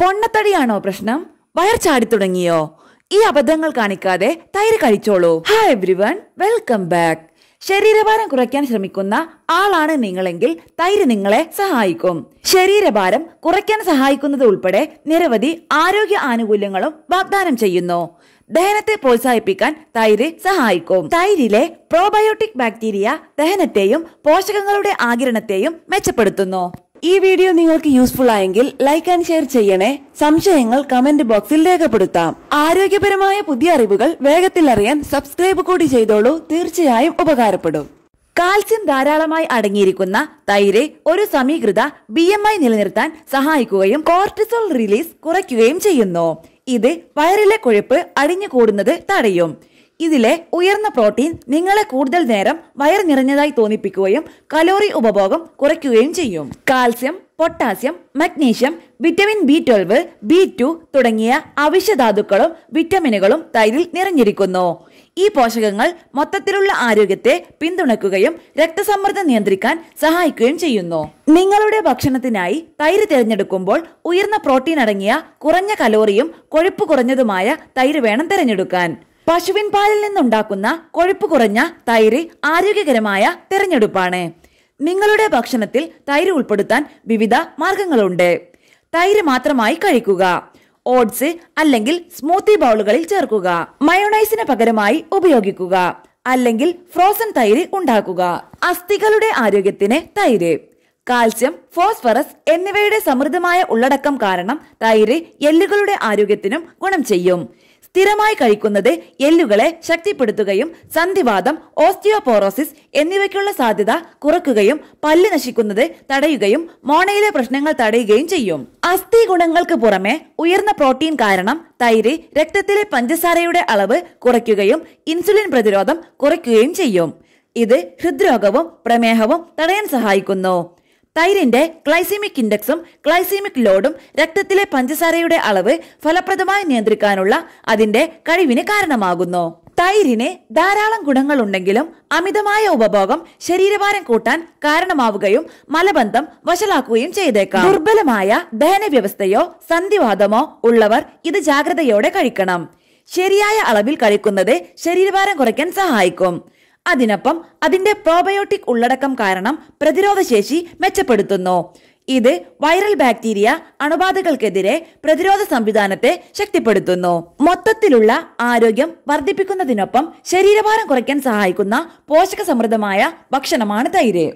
പൊണ്ണത്തടിയാണോ പ്രശ്നം വയർ ചാടി തുടങ്ങിയോ ഈ അബദ്ധങ്ങൾ കാണിക്കാതെ തൈര് കഴിച്ചോളൂ hi everyone welcome back ശരീരഭാരം കുറയ്ക്കാൻ ശ്രമിക്കുന്ന ആളാണ് നിങ്ങളെങ്കിൽ തൈര് നിങ്ങളെ സഹായിക്കും ശരീരഭാരം കുറയ്ക്കാൻ സഹായിക്കുന്നത് ഉൾപ്പെടെ നിരവധി ആരോഗ്യ ആനുകൂല്യങ്ങളും വാഗ്ദാനം ചെയ്യുന്നു ദഹനത്തെ പ്രോത്സാഹിപ്പിക്കാൻ തൈര് സഹായിക്കും തൈരിലെ പ്രോബയോട്ടിക് ബാക്ടീരിയ ദഹനത്തെയും പോഷകങ്ങളുടെ ആകിരണത്തെയും മെച്ചപ്പെടുത്തുന്നു ഈ വീഡിയോ നിങ്ങൾക്ക് യൂസ്ഫുൾ ആയെങ്കിൽ ലൈക്ക് ആൻഡ് ഷെയർ ചെയ്യണേ സംശയങ്ങൾ കമന്റ് ബോക്സിൽ രേഖപ്പെടുത്താം ആരോഗ്യപരമായ പുതിയ അറിവുകൾ വേഗത്തിൽ അറിയാൻ സബ്സ്ക്രൈബ് കൂടി ചെയ്തോളൂ തീർച്ചയായും ഉപകാരപ്പെടും കാൽസ്യം ധാരാളമായി അടങ്ങിയിരിക്കുന്ന തൈര് ഒരു സമീകൃത ബി എം ഐ നിലനിർത്താൻ സഹായിക്കുകയും കോർട്ടിസോൾ റിലീസ് കുറയ്ക്കുകയും ചെയ്യുന്നു ഇത് വയറിലെ കൊഴുപ്പ് അടിഞ്ഞു കൂടുന്നത് തടയും ഇതിലെ ഉയർന്ന പ്രോട്ടീൻ നിങ്ങളെ കൂടുതൽ നേരം വയർ നിറഞ്ഞതായി തോന്നിപ്പിക്കുകയും കലോറി ഉപഭോഗം കുറയ്ക്കുകയും ചെയ്യും calcium potassium magnesium vitamin B twelve B two തുടങ്ങിയ അവശ്യധാതുക്കളും വിറ്റമിനുകളും തൈരിൽ നിറഞ്ഞിരിക്കുന്നു ഈ പോഷകങ്ങൾ മൊത്തത്തിലുള്ള ആരോഗ്യത്തെ പിന്തുണയ്ക്കുകയും രക്തസമ്മർദ്ദം നിയന്ത്രിക്കാൻ സഹായിക്കുകയും ചെയ്യുന്നു നിങ്ങളുടെ ഭക്ഷണത്തിനായി തൈര് തിരഞ്ഞെടുക്കുമ്പോൾ ഉയർന്ന പ്രോട്ടീൻ അടങ്ങിയ കുറഞ്ഞ കലോറിയും കൊഴുപ്പ് കുറഞ്ഞതുമായ തൈര് വേണം തിരഞ്ഞെടുക്കാൻ പശുവിൻ പാലിൽ നിന്നുണ്ടാക്കുന്ന കൊഴുപ്പ് കുറഞ്ഞ തൈര് ആരോഗ്യകരമായ തിരഞ്ഞെടുപ്പാണ് നിങ്ങളുടെ ഭക്ഷണത്തിൽ തൈര് ഉൾപ്പെടുത്താൻ വിവിധ മാർഗങ്ങളുണ്ട് തൈര് മാത്രമായി കഴിക്കുക ഓട്സ് അല്ലെങ്കിൽ സ്മൂത്തി ബൗളുകളിൽ ചേർക്കുക മയോണൈസിന് പകരമായി ഉപയോഗിക്കുക അല്ലെങ്കിൽ ഫ്രോസൺ തൈര് ഉണ്ടാക്കുക അസ്ഥികളുടെ ആരോഗ്യത്തിന് തൈര് കാൽസ്യം ഫോസ്ഫറസ് എന്നിവയുടെ സമൃദ്ധമായ ഉള്ളടക്കം കാരണം തൈര് എല്ലുകളുടെ ആരോഗ്യത്തിനും ഗുണം ചെയ്യും സ്ഥിരമായി കഴിക്കുന്നത് എല്ലുകളെ ശക്തിപ്പെടുത്തുകയും സന്ധിവാദം ഓസ്റ്റിയോപോറോസിസ് എന്നിവയ്ക്കുള്ള സാധ്യത കുറയ്ക്കുകയും പല്ല് നശിക്കുന്നത് തടയുകയും മോണയിലെ പ്രശ്നങ്ങൾ തടയുകയും ചെയ്യും അസ്ഥി ഗുണങ്ങൾക്ക് പുറമെ ഉയർന്ന പ്രോട്ടീൻ കാരണം തൈര് രക്തത്തിലെ പഞ്ചസാരയുടെ അളവ് കുറയ്ക്കുകയും ഇൻസുലിൻ പ്രതിരോധം കുറയ്ക്കുകയും ചെയ്യും ഇത് ഹൃദ്രോഗവും പ്രമേഹവും തടയാൻ സഹായിക്കുന്നു തൈരിന്റെ ക്ലൈസീമിക് ഇൻഡെക്സും ക്ലൈസീമിക് ലോഡും രക്തത്തിലെ പഞ്ചസാരയുടെ അളവ് ഫലപ്രദമായി നിയന്ത്രിക്കാനുള്ള അതിന്റെ കഴിവിന് കാരണമാകുന്നു തൈരിന് ധാരാളം ഗുണങ്ങളുണ്ടെങ്കിലും അമിതമായ ഉപഭോഗം ശരീരഭാരം കൂട്ടാൻ കാരണമാവുകയും മലബന്ധം വഷളാക്കുകയും ചെയ്തേക്കാം ദുർബലമായ ദഹന വ്യവസ്ഥയോ സന്ധിവാദമോ ഉള്ളവർ ഇത് ജാഗ്രതയോടെ കഴിക്കണം ശരിയായ അളവിൽ കഴിക്കുന്നത് ശരീരഭാരം കുറയ്ക്കാൻ സഹായിക്കും അതിനൊപ്പം അതിന്റെ പ്രോബയോട്ടിക് ഉള്ളടക്കം കാരണം പ്രതിരോധശേഷി മെച്ചപ്പെടുത്തുന്നു ഇത് വൈറൽ ബാക്ടീരിയ അണുബാധകൾക്കെതിരെ പ്രതിരോധ സംവിധാനത്തെ ശക്തിപ്പെടുത്തുന്നു മൊത്തത്തിലുള്ള ആരോഗ്യം വർദ്ധിപ്പിക്കുന്നതിനൊപ്പം ശരീരഭാരം കുറയ്ക്കാൻ സഹായിക്കുന്ന പോഷക സമൃദ്ധമായ ഭക്ഷണമാണ് തൈര്